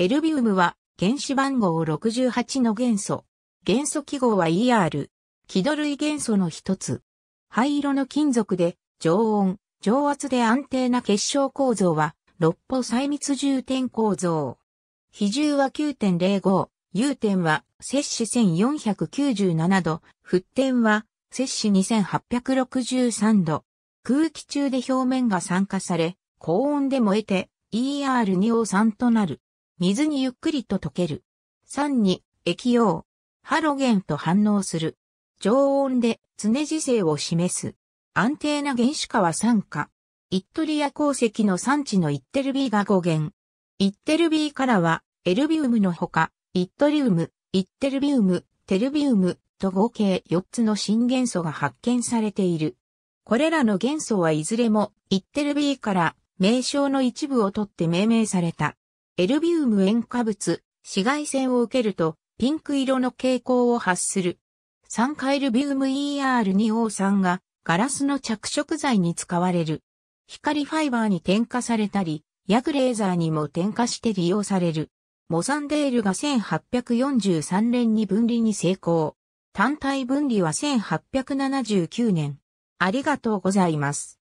エルビウムは原子番号68の元素。元素記号は ER。気土類元素の一つ。灰色の金属で常温、常圧で安定な結晶構造は六歩細密重点構造。比重は9.05、融点は摂氏1497度、沸点は摂氏2863度。空気中で表面が酸化され、高温で燃えて ER2O3 となる。水にゆっくりと溶ける。3に、液用、ハロゲンと反応する。常温で常時性を示す。安定な原子化は酸化。イットリア鉱石の産地のイッテルビーが語源。イッテルビーからは、エルビウムのほか、イットリウム、イッテルビウム、テルビウムと合計4つの新元素が発見されている。これらの元素はいずれもイッテルビーから名称の一部を取って命名された。エルビウム塩化物、紫外線を受けると、ピンク色の蛍光を発する。酸化エルビウム ER2O 酸が、ガラスの着色剤に使われる。光ファイバーに添加されたり、薬レーザーにも添加して利用される。モサンデールが1843年に分離に成功。単体分離は1879年。ありがとうございます。